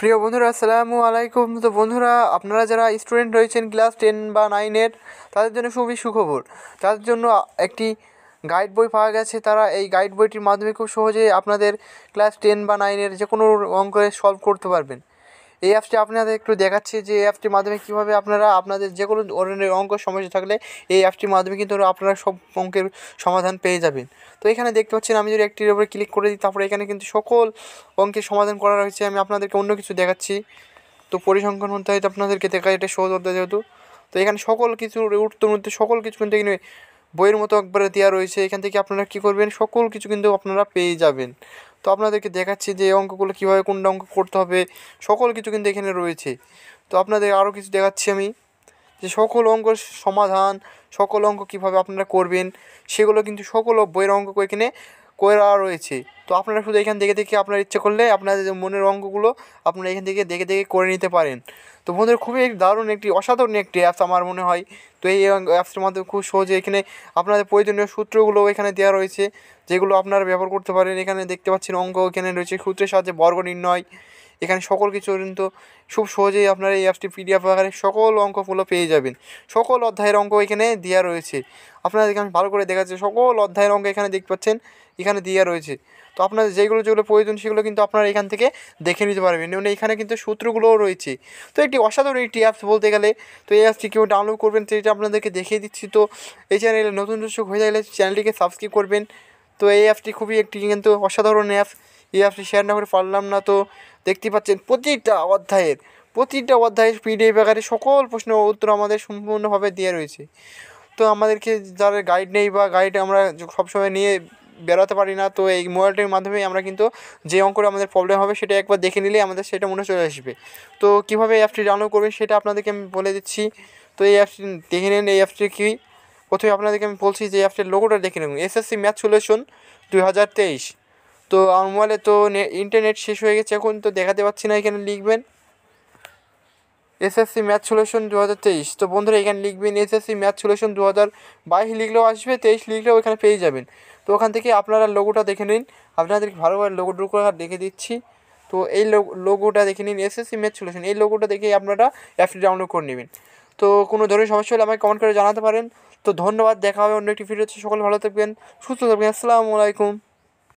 প্রিয় বন্ধুরা আসসালামু আলাইকুম তো বন্ধুরা আপনারা যারা স্টুডেন্ট রয়েছেন ক্লাস টেন বা নাইনের তাদের জন্য খুবই সুখবর তাদের জন্য একটি গাইড বই পাওয়া গেছে তারা এই গাইড বইটির মাধ্যমে খুব সহজে আপনাদের ক্লাস টেন বা নাইনের যে কোনো অঙ্কে সলভ করতে পারবেন এই অ্যাপসটি আপনাদের একটু দেখাচ্ছি যে এই অ্যাপটির মাধ্যমে কীভাবে আপনারা আপনাদের যে কোনো ধরনের অঙ্ক সমস্যা থাকলে এই অ্যাপটির মাধ্যমে কিন্তু আপনারা সব অঙ্কের সমাধান পেয়ে যাবেন তো এখানে দেখতে পাচ্ছেন আমি যদি একটির উপরে ক্লিক করে দিই তারপরে এখানে কিন্তু সকল অঙ্কের সমাধান করা রয়েছে আমি আপনাদেরকে অন্য কিছু দেখাচ্ছি তো পরিসংখ্যান হতে হয়তো আপনাদেরকে দেখা এটা সহজ হতে যেহেতু তো এখানে সকল কিছুর উত্তর মধ্যে সকল কিছু কিন্তু এখানে বইয়ের মতো একবারে দেওয়া রয়েছে এখান থেকে আপনারা কি করবেন সকল কিছু কিন্তু আপনারা পেয়ে যাবেন তো আপনাদেরকে দেখাচ্ছি যে অঙ্কগুলো কীভাবে কোনটা অঙ্ক করতে হবে সকল কিছু কিন্তু এখানে রয়েছে তো আপনাদের আরও কিছু দেখাচ্ছি আমি যে সকল অঙ্ক সমাধান সকল অঙ্ক কীভাবে আপনারা করবেন সেগুলো কিন্তু সকল বইয়ের অঙ্ক এখানে করা রয়েছে তো আপনারা শুধু এখান থেকে দেখে আপনার ইচ্ছে করলে আপনাদের মনের অঙ্কগুলো আপনারা এখান থেকে দেখে দেখে করে নিতে পারেন তো বন্ধুরা খুবই দারুণ একটি অসাধারণ একটি অ্যাপস আমার মনে হয় তো এই অ্যাপসের মাধ্যমে খুব সহজে এখানে আপনাদের প্রয়োজনীয় সূত্রগুলো এখানে দেওয়া রয়েছে যেগুলো আপনারা ব্যবহার করতে পারেন এখানে দেখতে পাচ্ছেন অঙ্ক এখানে রয়েছে সূত্রের সাহায্যে বর্গ নির্ণয় এখানে সকল কিছু কিন্তু খুব সহজেই আপনার এই অ্যাপসটি পিডিএফ আকারে সকল অঙ্কগুলো পেয়ে যাবেন সকল অধ্যায়ের অঙ্ক এখানে দেওয়া রয়েছে আপনারা এখানে ভালো করে দেখাচ্ছে সকল অধ্যায়ের অঙ্ক এখানে দেখতে পাচ্ছেন এখানে দেওয়া রয়েছে তো আপনাদের যেগুলো যেগুলো প্রয়োজন সেগুলো কিন্তু আপনারা এখান থেকে দেখে নিতে পারবেন এবং এখানে কিন্তু সূত্রগুলোও রয়েছে তো একটি অসাধারণ একটি অ্যাপস বলতে গেলে তো এই অ্যাপসটি কেউ ডাউনলোড করবেন সেটা আপনাদেরকে দেখিয়ে দিচ্ছি তো এই চ্যানেলে নতুন দর্শক হয়ে গেলে চ্যানেলটিকে সাবস্ক্রাইব করবেন তো এই অ্যাপটি খুবই একটি কিন্তু অসাধারণ অ্যাপ এই অ্যাপটি শেয়ার না করে পারলাম না তো দেখতে পাচ্ছেন প্রতিটা অধ্যায়ের প্রতিটা অধ্যায়ের পিডিএফ আকারে সকল প্রশ্নের উত্তর আমাদের সম্পূর্ণভাবে দেওয়া রয়েছে তো আমাদেরকে যারা গাইড নেই বা গাইড আমরা সবসময় নিয়ে বেরোতে পারি না তো এই মোবাইলটির মাধ্যমে আমরা কিন্তু যে অঙ্কটা আমাদের প্রবলেম হবে সেটা একবার দেখে নিলে আমাদের সেটা মনে চলে আসবে তো কীভাবে অ্যাপটি ডাউনলোড করবেন সেটা আপনাদেরকে আমি বলে দিচ্ছি তো এই অ্যাপটি দেখে নিন এই অ্যাপটি কী প্রথমে আপনাদেরকে আমি বলছি যে অ্যাপটির লোগোটা দেখে নেবেন এসএসসি ম্যাথ সলিউশন দুই হাজার তেইশ তো আমার মোবাইলে তো ইন্টারনেট শেষ হয়ে গেছে এখন তো দেখাতে পাচ্ছি না এখানে লিখবেন এসএসসি ম্যাথ সলিউশন দু হাজার তেইশ তো বন্ধুরা এখানে লিখবেন এসএসসি ম্যাথ সলিউশন দু হাজার বাইশ লিখলেও আসবে তেইশ লিখলেও এখানে পেয়ে যাবেন তো ওখান থেকে আপনারা লোগোটা দেখে নিন আপনাদেরকে ভালোভাবে লোগো ড্রু দেখে দিচ্ছি তো এই লোগোটা দেখে নিন এসএসসি ম্যাথ সলিউশন এই লোগোটা দেখে আপনারা অ্যাপটি ডাউনলোড করে নেবেন তো কোনো ধরনের সমস্যা হলে আমাকে কমেন্ট করে জানাতে পারেন তো ধন্যবাদ দেখা হবে অন্য একটি ভিডিওতে সকল ভালো থাকবেন সুস্থ থাকবেন আসসালামু আলাইকুম